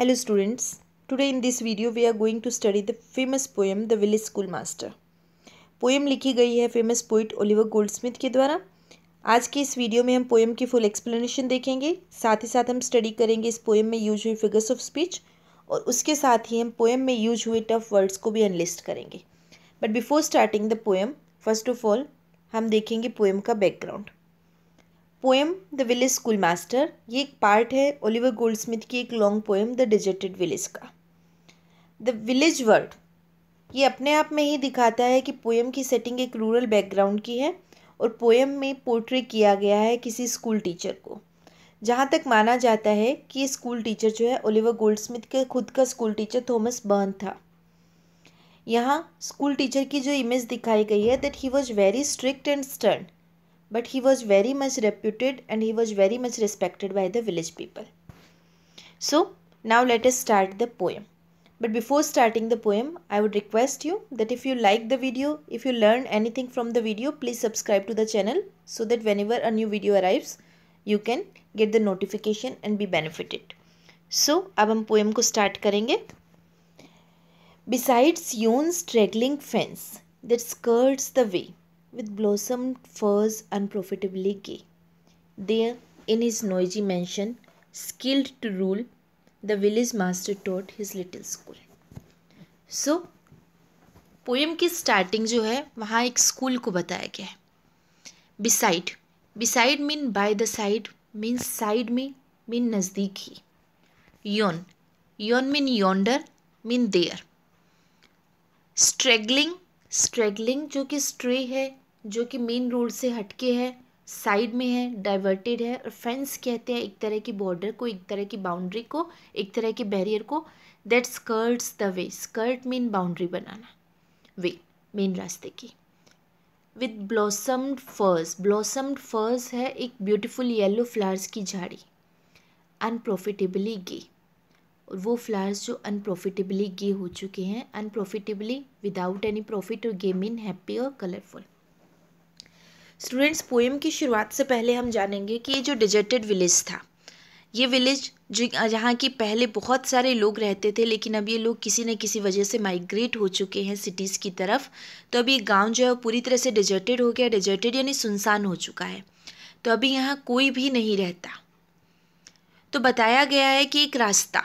Hello students students, in this video we are going to study the famous poem the village school master poem लिखी गई है famous poet Oliver Goldsmith के द्वारा आज के इस वीडियो में हम पोएम की फुल एक्सप्लेनेशन देखेंगे साथ ही साथ हम स्टडी करेंगे इस पोएम में यूज हुई फिगर्स ऑफ स्पीच और उसके साथ ही हम पोएम में यूज हुए टफ वर्ड्स को भी अनलिस्ट करेंगे but before starting the poem first of all हम देखेंगे पोएम का background poem the village school master ये एक पार्ट है ओलिवर स्मिथ की एक long poem the deserted village का द विलेज वर्ड ये अपने आप में ही दिखाता है कि पोएम की सेटिंग एक रूरल बैकग्राउंड की है और पोएम में पोर्ट्रे किया गया है किसी स्कूल टीचर को जहाँ तक माना जाता है कि ये स्कूल टीचर जो है ओलिवर स्मिथ के खुद का स्कूल टीचर थॉमस बर्न था यहाँ स्कूल टीचर की जो इमेज दिखाई गई है that he was very strict and stern but he was very much reputed and he was very much respected by the village people. So now let us start the poem. But before starting the poem, I would request you that if you like the video, if you learn anything from the video, please subscribe to the channel so that whenever a new video arrives, you can get the notification and be benefited. So now we poem start start poem. Besides Yon's straggling fence that skirts the way. with blossomed furs unprofitably gay. There, in his noisy mansion, skilled to rule, the village master taught his little school. so, poem की starting जो है वहाँ एक school को बताया गया है beside beside mean by the side mean side में मीन नज़दीक ही yon yon mean yonder mean there straggling straggling जो कि स्ट्रे है जो कि मेन रोड से हटके है साइड में है डाइवर्टेड है और फेंस कहते हैं एक तरह की बॉर्डर को एक तरह की बाउंड्री को एक तरह के बैरियर को that skirts the way skirt main boundary बनाना वे मेन रास्ते की विद ब्लॉसम्ड फर्स ब्लॉसम्ड फर्स है एक ब्यूटिफुल येलो फ्लावर्स की झाड़ी अनप्रॉफिटेबली गे और वो फ्लावर्स जो अनप्रॉफिटेबली गे हो चुके हैं अनप्रॉफिटेबली विदाउट एनी प्रॉफिट और गेम इन हैप्पी और कलरफुल स्टूडेंट्स पोएम की शुरुआत से पहले हम जानेंगे कि ये जो डिजर्टेड विलेज था ये विलेज जो जहाँ की पहले बहुत सारे लोग रहते थे लेकिन अब ये लोग किसी न किसी वजह से माइग्रेट हो चुके हैं सिटीज़ की तरफ तो अब ये गांव जो है पूरी तरह से डिजर्टेड हो गया डिजर्टेड यानी सुनसान हो चुका है तो अभी यहाँ कोई भी नहीं रहता तो बताया गया है कि एक रास्ता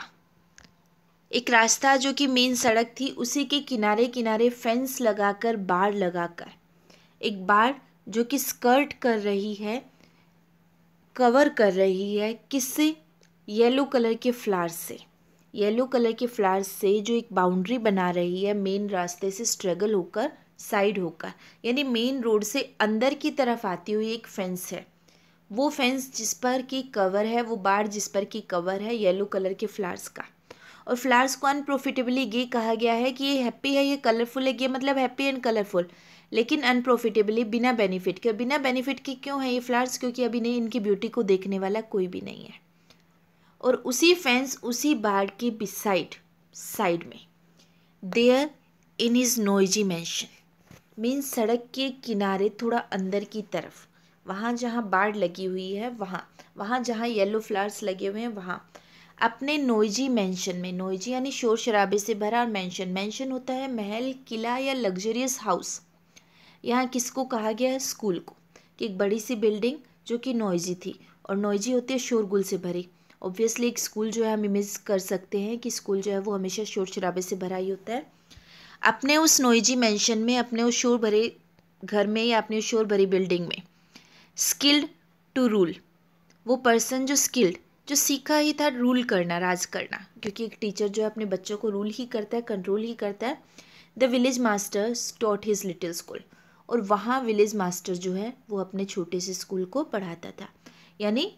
एक रास्ता जो कि मेन सड़क थी उसी के किनारे किनारे फेंस लगाकर बाड़ लगाकर एक बाड़ जो कि स्कर्ट कर रही है कवर कर रही है किससे येलो कलर के फ्लावर्स से येलो कलर के फ्लावर्स से जो एक बाउंड्री बना रही है मेन रास्ते से स्ट्रगल होकर साइड होकर यानी मेन रोड से अंदर की तरफ आती हुई एक फेंस है वो फेंस जिस पर की कवर है वो बाढ़ जिस पर की कवर है येलो कलर के फ्लावर्स का और फ्लावर्स को अनप्रॉफिटेबली गे कहा गया है कि ये हैप्पी है ये कलरफुल है ये मतलब हैप्पी एंड कलरफुल लेकिन अनप्रॉफिटेबली बिना बेनिफिट के बिना बेनिफिट के क्यों है ये फ्लावर्स क्योंकि अभी नहीं इनकी ब्यूटी को देखने वाला कोई भी नहीं है और उसी फैंस उसी बार के बिसाइड साइड में there in his noisy mansion means सड़क के किनारे थोड़ा अंदर की तरफ वहाँ जहाँ बाढ़ लगी हुई है वहाँ वहाँ जहाँ येलो फ्लावर्स लगे हुए हैं वहाँ अपने नोइजी मेंशन में नोइजी यानी शोर शराबे से भरा और मेंशन मेंशन होता है महल किला या लग्जरियस हाउस यहाँ किसको कहा गया है स्कूल को कि एक बड़ी सी बिल्डिंग जो कि नोइजी थी और नोइजी होती है शोरगुल से भरी ऑब्वियसली एक स्कूल जो है हम इमेज कर सकते हैं कि स्कूल जो है वो हमेशा शोर शराबे से भरा ही होता है अपने उस नोइजी मेंशन में अपने उस शोर भरे घर में या अपने उस शोर भरी बिल्डिंग में स्किल्ड टू रूल वो पर्सन जो स्किल्ड जो सीखा ही था रूल करना राज करना क्योंकि एक टीचर जो है अपने बच्चों को रूल ही करता है कंट्रोल ही करता है the village master taught his little school और वहाँ विलेज मास्टर जो है वो अपने छोटे से स्कूल को पढ़ाता था यानी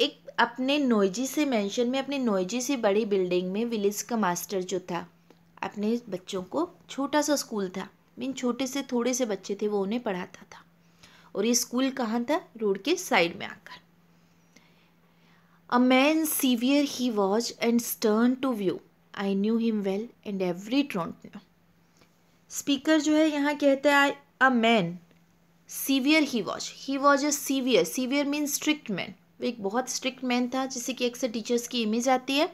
एक अपने नोएजी से मेंशन में अपने नोएजी से बड़ी बिल्डिंग में विलेज का मास्टर जो था अपने बच्चों को छोटा सा स्कूल था मीन छोटे से थोड़े से बच्चे थे वो उन्हें पढ़ाता था और ये स्कूल कहाँ था रोड के साइड में आकर A man severe he was and stern to view. I knew him well and every taunt knew. Speaker जो है यहाँ कहते हैं a man severe he was he was a severe severe mean strict man वो एक बहुत strict man था जिससे कि अक्सर टीचर्स की इमेज आती है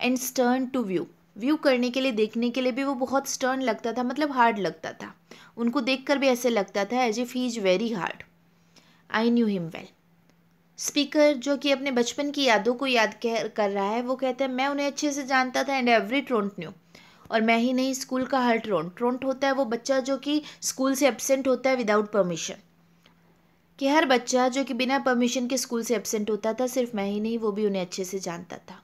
and stern to view view करने के लिए देखने के लिए भी वो बहुत स्टर्न लगता था मतलब हार्ड लगता था उनको देखकर भी ऐसे लगता था as if he is very hard I knew him well speaker जो कि अपने बचपन की यादों को याद कर कर रहा है वो कहते हैं मैं उन्हें अच्छे से जानता था एंड एवरी ट्रोंट न्यू और मैं ही नहीं स्कूल का हर ट्रोंट ट्रोंट होता है वो बच्चा जो कि स्कूल से एबसेंट होता है विदाउट परमिशन कि हर बच्चा जो कि बिना परमिशन के स्कूल से एबसेंट होता था सिर्फ मैं ही नहीं वो भी उन्हें अच्छे से जानता था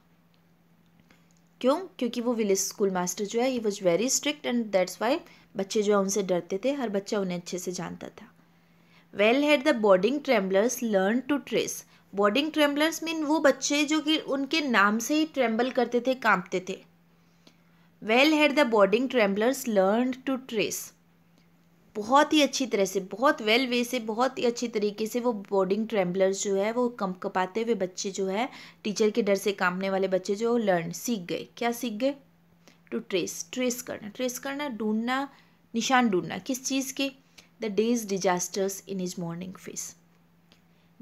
क्यों क्योंकि वो विलेज स्कूल मास्टर जो है he was very strict and that's why बच्चे जो है उनसे डरते थे हर बच्चा उन्हें अच्छे से जानता था well had the boding tremblers learn to trace boding tremblers mean वो बच्चे जो कि उनके नाम से ही ट्रेम्बल करते थे कांपते थे well had the boding tremblers learn to trace बहुत ही अच्छी तरह से बहुत वेल वे से बहुत ही अच्छी तरीके से वो बॉर्डिंग ट्रेम्बलर्स जो है वो कम कपाते हुए बच्चे जो है टीचर के डर से कांपने वाले बच्चे जो लर्न सीख गए क्या सीख गए टू ट्रेस ट्रेस करना ट्रेस करना ढूंढना निशान ढूंढना किस चीज़ के the day's disasters in his morning face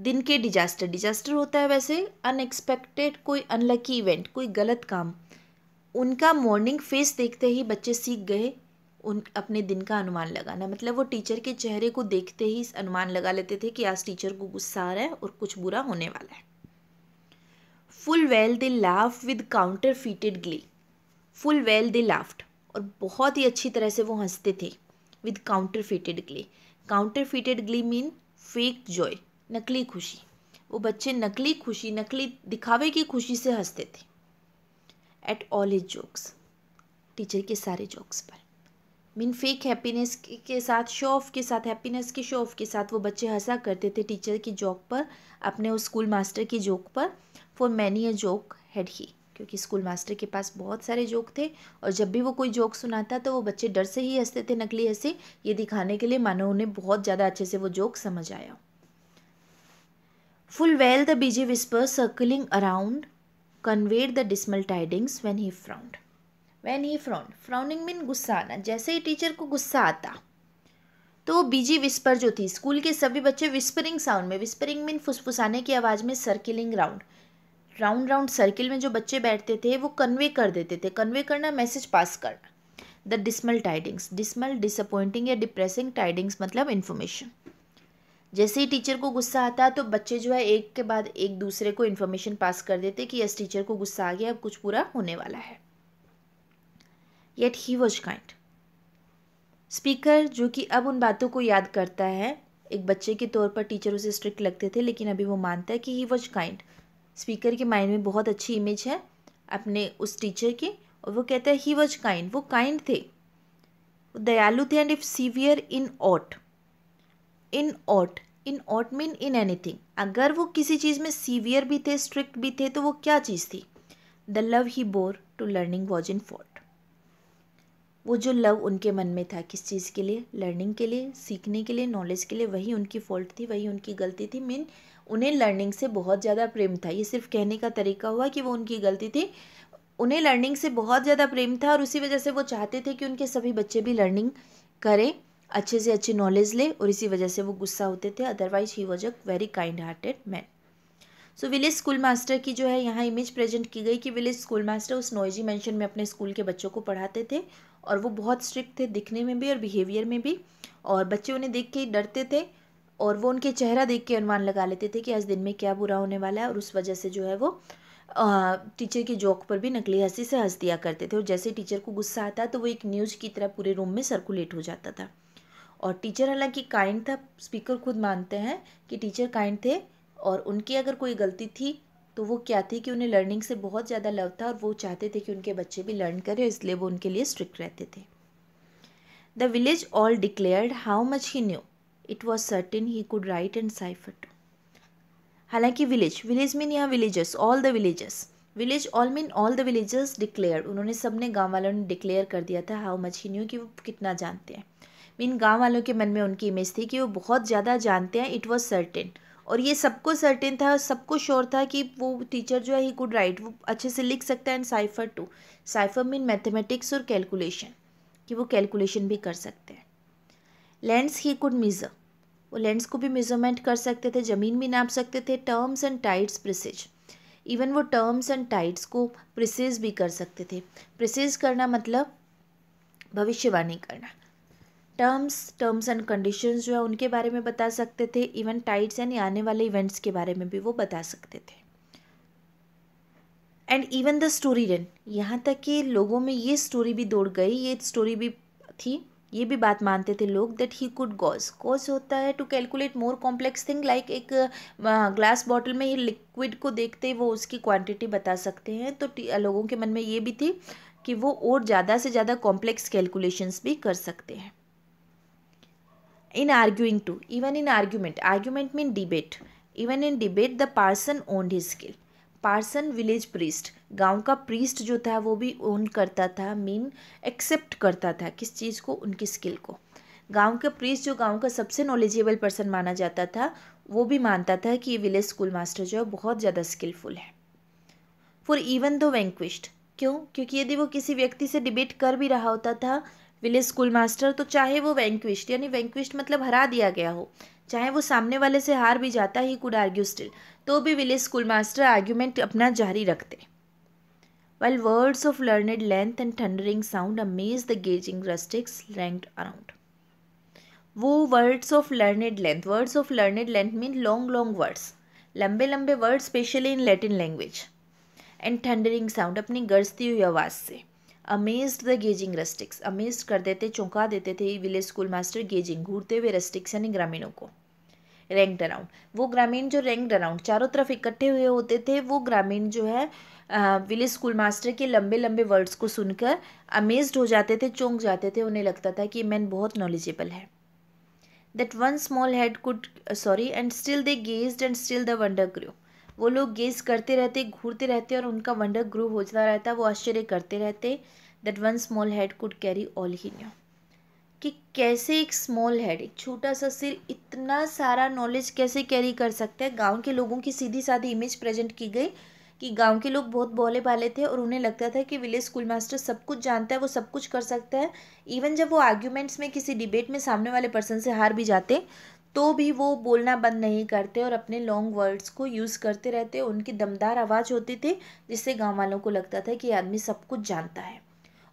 दिन के डिजास्टर डिजास्टर होता है वैसे अनएक्सपेक्टेड कोई अनलकी इवेंट कोई गलत काम उनका मॉर्निंग फेस देखते ही बच्चे सीख गए उन अपने दिन का अनुमान लगाना मतलब वो टीचर के चेहरे को देखते ही अनुमान लगा लेते थे कि आज टीचर को गुस्सा आ रहा है और कुछ बुरा होने वाला है full well they laugh with counterfeited glee full well they laughed और बहुत ही अच्छी तरह से वो हंसते थे fitted glee counterfeited glee mean fake joy नकली खुशी वो बच्चे नकली खुशी नकली दिखावे की खुशी से हंसते थे at all his jokes teacher के सारे जोक्स पर मीन फेक हैप्पीनेस के साथ शो ऑफ के साथ हैप्पीनेस के शो ऑफ के साथ वो बच्चे हंसा करते थे टीचर की जोक पर अपने उस स्कूल मास्टर की जोक पर for many a joke had he क्योंकि स्कूल मास्टर के पास बहुत सारे जोक थे और जब भी वो कोई जोक सुनाता तो वो बच्चे डर से ही हंसते थे नकली हंसे ये दिखाने के लिए मानो उन्हें बहुत ज़्यादा अच्छे से वो जोक समझ आया full well the busy whisper circling around conveyed the dismal tidings when he frowned when he frowned frowning mean गुस्सा आना जैसे ही टीचर को गुस्सा आता तो वो बीजी विस्पर जो थी स्कूल के सभी बच्चे विस्परिंग साउंड में विस्परिंग मीन फुसफुसाने की आवाज़ में circling round round round circle में जो बच्चे बैठते थे वो कन्वे कर देते थे कन्वे करना मैसेज पास करना the dismal tidings dismal disappointing या डिप्रेसिंग टाइडिंग्स मतलब इन्फॉर्मेशन जैसे ही टीचर को गुस्सा आता है तो बच्चे जो है एक के बाद एक दूसरे को इन्फॉर्मेशन पास कर देते कि यस टीचर को गुस्सा आ गया अब कुछ पूरा होने वाला है yet he was kind speaker जो कि अब उन बातों को याद करता है एक बच्चे के तौर पर टीचर उसे स्ट्रिक्ट लगते थे लेकिन अभी वो मानता है कि ही वॉज काइंड स्पीकर के माइंड में बहुत अच्छी इमेज है अपने उस टीचर की और वो कहते हैं ही वॉज काइंड वो काइंड थे दयालु थे and if severe in aught in aught in aught mean in any अगर वो किसी चीज़ में सीवियर भी थे स्ट्रिक्ट भी थे तो वो क्या चीज़ थी the love he bore to learning was in fault वो जो लव उनके मन में था किस चीज़ के लिए लर्निंग के लिए सीखने के लिए नॉलेज के लिए वही उनकी फॉल्ट थी वही उनकी गलती थी मीन उन्हें लर्निंग से बहुत ज़्यादा प्रेम था ये सिर्फ कहने का तरीका हुआ कि वो उनकी गलती थी उन्हें लर्निंग से बहुत ज़्यादा प्रेम था और उसी वजह से वो चाहते थे कि उनके सभी बच्चे भी लर्निंग करें अच्छे से अच्छी नॉलेज ले और इसी वजह से वो गुस्सा होते थे otherwise he was a very kind hearted man so village school master की जो है यहाँ इमेज प्रेजेंट की गई कि विलेज स्कूल मास्टर उस नोएजी मैंशन में अपने स्कूल के बच्चों को पढ़ाते थे और वो बहुत स्ट्रिक्ट थे दिखने में भी और बिहेवियर में भी और बच्चे उन्हें देख के डरते थे और वो उनके चेहरा देख के अनुमान लगा लेते थे कि आज दिन में क्या बुरा होने वाला है और उस वजह से जो है वो टीचर की जोक पर भी नकली हंसी से हंस दिया करते थे और जैसे टीचर को गुस्सा आता तो वो एक न्यूज़ की तरह पूरे रूम में सर्कुलेट हो जाता था और टीचर हालांकि काइंड था स्पीकर खुद मानते हैं कि टीचर काइंड थे और उनकी अगर कोई गलती थी तो वो क्या थी कि उन्हें लर्निंग से बहुत ज़्यादा लव था और वो चाहते थे कि उनके बच्चे भी लर्न करें इसलिए वो उनके लिए स्ट्रिक्ट रहते थे the village all declared how much he knew it was certain he could write and cipher too हालांकि विलेज विलेज मीन यहाँ villages all the villages village all mean all the villages declare उन्होंने सबने गांव वालों ने declare कर दिया था हाउ मच ही न्यू कि वो कितना जानते हैं मीन गांव वालों के मन में उनकी इमेज थी कि वो बहुत ज़्यादा जानते हैं इट वॉज सर्टिन और ये सबको सर्टिन था सबको श्योर था कि वो टीचर जो है ही गुड राइट वो अच्छे से लिख सकता है and cipher too cipher mean mathematics और कैलकुलेशन कि वो कैलकुलेशन भी कर सकते हैं लेंस ही कुड मीज़र वो लेंस को भी मेजरमेंट कर सकते थे ज़मीन भी नाप सकते थे terms and tides presage even वो टर्म्स एंड टाइड्स को प्रिसेज भी कर सकते थे प्रिसेज करना मतलब भविष्यवाणी करना टर्म्स टर्म्स एंड कंडीशंस जो है उनके बारे में बता सकते थे इवन टाइड्स यानी आने वाले इवेंट्स के बारे में भी वो बता सकते थे and even the story run यहाँ तक कि लोगों में ये स्टोरी भी दौड़ गई ये स्टोरी भी थी ये भी बात मानते थे लोग that he could gauge gauge होता है to calculate more complex thing like एक ग्लास बॉटल में ही लिक्विड को देखते ही वो उसकी क्वांटिटी बता सकते हैं तो लोगों के मन में ये भी थी कि वो और ज़्यादा से ज़्यादा कॉम्प्लेक्स कैलकुलेशंस भी कर सकते हैं in arguing too even in argument argument mean debate even in debate the parson owned his skill parson village priest गांव का प्रीस्ट जो था वो भी ओन करता था मीन एक्सेप्ट करता था किस चीज़ को उनकी स्किल को गांव का प्रीस्ट जो गांव का सबसे नॉलेजेबल पर्सन माना जाता था वो भी मानता था कि ये विलेज स्कूल मास्टर जो है बहुत ज़्यादा स्किलफुल है फॉर इवन दो वैंक्विश्ड क्यों क्योंकि यदि वो किसी व्यक्ति से डिबेट कर भी रहा होता था विलेज स्कूल मास्टर तो चाहे वो वैंक्विश्ड यानी वैंक्विश्ड मतलब हरा दिया गया हो चाहे वो सामने वाले से हार भी जाता ही कुड आर्ग्यू स्टिल तो भी विले स्कूल मास्टर आर्ग्यूमेंट अपना जारी रखते while words of learned length and thundering sound amaze the gazing rustics ranked around वो words of learned length words of learned length mean long long words लंबे लंबे word especially in Latin language and thundering sound अपनी गरजती हुई आवाज़ से amazed the gazing rustics amazed कर देते चौंका देते थे विलेज स्कूल मास्टर गेजिंग घूरते हुए रेस्टिक्स यानी ग्रामीणों को रैंक अराउंड वो ग्रामीण जो रैंक अराउंड चारों तरफ इकट्ठे हुए होते थे वो ग्रामीण जो है विलेज स्कूल मास्टर के लंबे लंबे वर्ड्स को सुनकर अमेज्ड हो जाते थे चौंक जाते थे उन्हें लगता था कि मैन बहुत नॉलेजेबल है that one small head could sorry and still they gazed and still the wonder grow वो लोग गेज करते रहते घूरते रहते और उनका वंडर ग्रो होता रहता वो आश्चर्य करते रहते that one small head could carry all he knew कि कैसे एक स्मॉल हेड एक छोटा सा सिर इतना सारा नॉलेज कैसे कैरी कर सकता है गांव के लोगों की सीधी साधी इमेज प्रेजेंट की गई कि गांव के लोग बहुत भोले भाले थे और उन्हें लगता था कि विलेज स्कूल मास्टर सब कुछ जानता है वो सब कुछ कर सकता है इवन जब वो आर्ग्यूमेंट्स में किसी डिबेट में सामने वाले पर्सन से हार भी जाते तो भी वो बोलना बंद नहीं करते और अपने लॉन्ग वर्ड्स को यूज़ करते रहते उनकी दमदार आवाज़ होती थी जिससे गाँव वालों को लगता था कि आदमी सब कुछ जानता है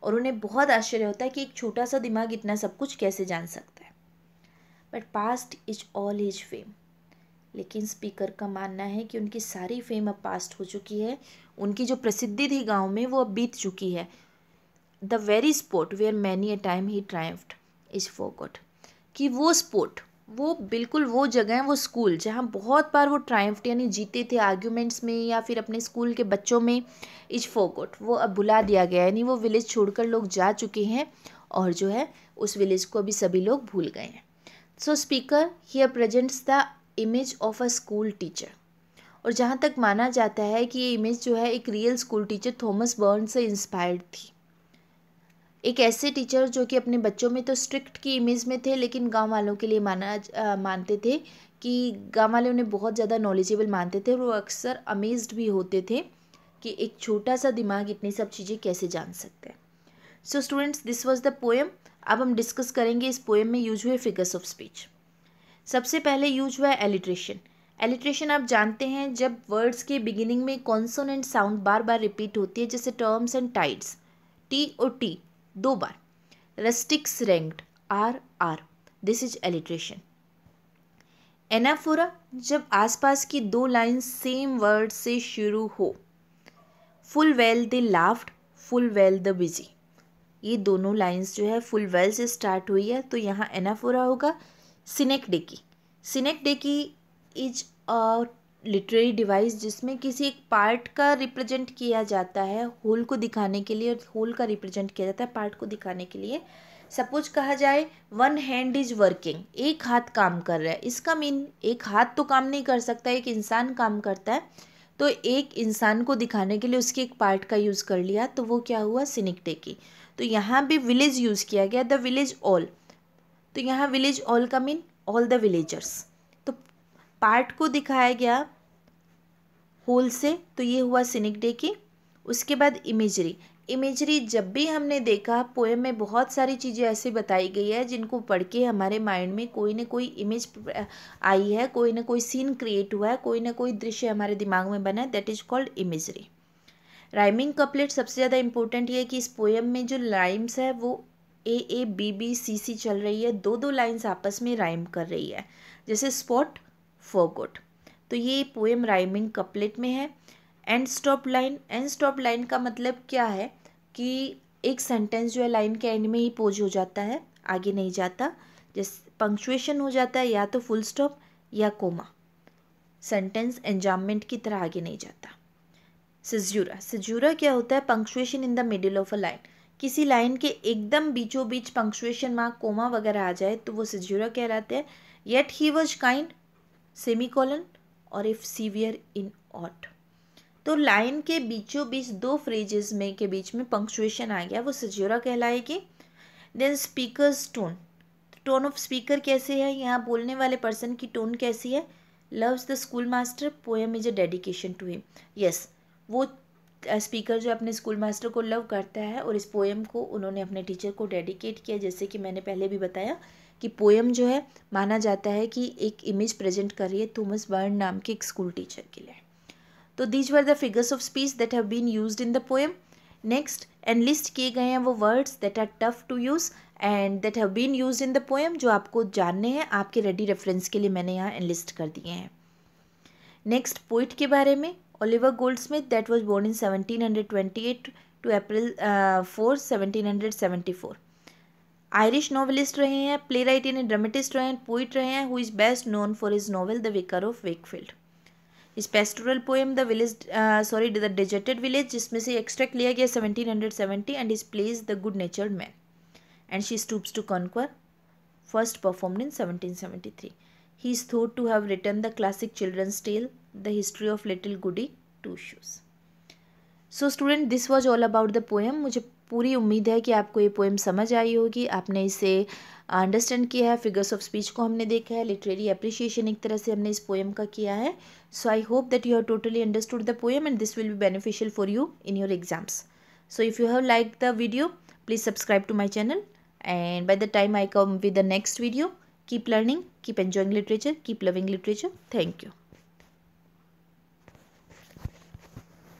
और उन्हें बहुत आश्चर्य होता है कि एक छोटा सा दिमाग इतना सब कुछ कैसे जान सकता है but past is all his fame लेकिन स्पीकर का मानना है कि उनकी सारी फेम अब पास्ट हो चुकी है उनकी जो प्रसिद्धि थी गांव में वो अब बीत चुकी है the very sport where many a time he thrived is forgot कि वो स्पोर्ट वो बिल्कुल वो जगह है वो स्कूल जहाँ बहुत बार वो ट्रायम्फ यानी जीते थे आर्ग्यूमेंट्स में या फिर अपने स्कूल के बच्चों में इज फोकोट वो अब भुला दिया गया यानी वो विलेज छोड़कर लोग जा चुके हैं और जो है उस विलेज को अभी सभी लोग भूल गए हैं so speaker here presents the image of a school teacher और जहाँ तक माना जाता है कि ये इमेज जो है एक real school teacher Thomas Byrne से इंस्पायर्ड थी एक ऐसे टीचर जो कि अपने बच्चों में तो स्ट्रिक्ट की इमेज में थे लेकिन गांव वालों के लिए माना मानते थे कि गांव वाले उन्हें बहुत ज़्यादा नॉलेजेबल मानते थे और वो अक्सर अमेज्ड भी होते थे कि एक छोटा सा दिमाग इतनी सब चीज़ें कैसे जान सकते हैं so students this was the poem अब हम डिस्कस करेंगे इस पोएम में यूज हुए फिगर्स ऑफ स्पीच सबसे पहले यूज हुआ एलिट्रेशन एलिट्रेशन आप जानते हैं जब वर्ड्स के बिगिनिंग में कॉन्सोनेंट साउंड बार बार रिपीट होती है जैसे टर्म्स एंड टाइड्स टी और टी दो बार rustics ranked R R this is alliteration anaphora जब आसपास की दो लाइन सेम वर्ड से शुरू हो full well the laughed full well the busy ये दोनों लाइंस जो है फुल वेल से स्टार्ट हुई है तो यहाँ एनाफोरा होगा synecdoche synecdoche is a literary device जिसमें किसी एक पार्ट का रिप्रेजेंट किया जाता है होल को दिखाने के लिए और होल का रिप्रेजेंट किया जाता है पार्ट को दिखाने के लिए सपोज कहा जाए वन हैंड इज वर्किंग एक हाथ काम कर रहा है इसका मीन एक हाथ तो काम नहीं कर सकता एक इंसान काम करता है तो एक इंसान को दिखाने के लिए उसके एक पार्ट का यूज़ कर लिया तो वो क्या हुआ सिनिकटेकी तो यहाँ भी विलेज यूज़ किया गया द विलेज ऑल तो यहाँ विलेज ऑल का mean all the villagers part को दिखाया गया होल से तो ये हुआ सिनिक डे की उसके बाद इमेजरी इमेजरी जब भी हमने देखा पोएम में बहुत सारी चीज़ें ऐसी बताई गई है जिनको पढ़ के हमारे माइंड में कोई ना कोई इमेज आई है कोई ना कोई सीन क्रिएट हुआ है कोई ना कोई दृश्य हमारे दिमाग में बना है that is called imagery rhyming couplet सबसे ज़्यादा इम्पोर्टेंट ये है कि इस पोएम में जो लाइम्स है वो ए ए बी बी सी सी चल रही है दो दो लाइन्स आपस में राइम कर रही है जैसे स्पॉट फॉर गुड तो ये पोएम राइमिंग कपलेट में है end stop line end stop line का मतलब क्या है कि एक सेंटेंस जो है लाइन के एंड में ही पोज हो जाता है आगे नहीं जाता जिस पंक्चुएशन हो जाता है या तो फुल स्टॉप या कोमा सेंटेंस एंजामेंट की तरह आगे नहीं जाता सिज्यूरा सिजूरा क्या होता है punctuation in the middle of a line किसी लाइन के एकदम बीचों बीच पंक्चुएशन मार्क कोमा वगैरह आ जाए तो वो सिजूरा कहलाते हैं yet he was kind colon और इफ सीवियर इन ऑट तो लाइन के बीचों बीच दो फ्रेजेस में के बीच में पंक्चुएशन आ गया वो सजोरा कहलाएगी then speaker's tone tone of speaker कैसे है यहाँ बोलने वाले पर्सन की टोन कैसी है loves the school master poem is a dedication to him yes वो स्पीकर uh, जो अपने स्कूल मास्टर को लव करता है और इस पोएम को उन्होंने अपने टीचर को डेडिकेट किया जैसे कि मैंने पहले भी बताया कि पोएम जो है माना जाता है कि एक इमेज प्रेजेंट कर रही है थॉमस बर्न नाम के एक स्कूल टीचर के लिए तो these were the figures of speech that have been used in the poem next and list किए गए हैं वो words that are tough to use and that have been use in the poem जो आपको जानने हैं आपके रेडी रेफरेंस के लिए मैंने यहाँ एनलिस्ट कर दिए हैं नेक्स्ट पोइट के बारे में Oliver Goldsmith that was born in seventeen hundred twenty eight to April four seventeen hundred seventy four Irish novelist रहे हैं प्ले राइट यानी ड्रामेटिस्ट रहे हैं पोइट रहे हैं who is best known for his novel the vicar of Wakefield his pastoral poem the village sorry the deserted village जिसमें से extract लिया गया seventeen hundred seventy and his plays the good natured man and she stoops to conquer first perform in seventeen seventy three he is thought to have return the classic children's tale the history of little goody two shoes so student this was all about the poem मुझे पूरी उम्मीद है कि आपको ये poem समझ आई होगी आपने इसे अंडरस्टैंड uh, किया है फिगर्स ऑफ स्पीच को हमने देखा है लिटरेरी अप्रिशिएशन एक तरह से हमने इस पोएम का किया है so I hope that you have totally understood the poem and this will be beneficial for you in your exams so if you have like the video please subscribe to my channel and by the time I come with the next video keep learning keep enjoying literature keep loving literature thank you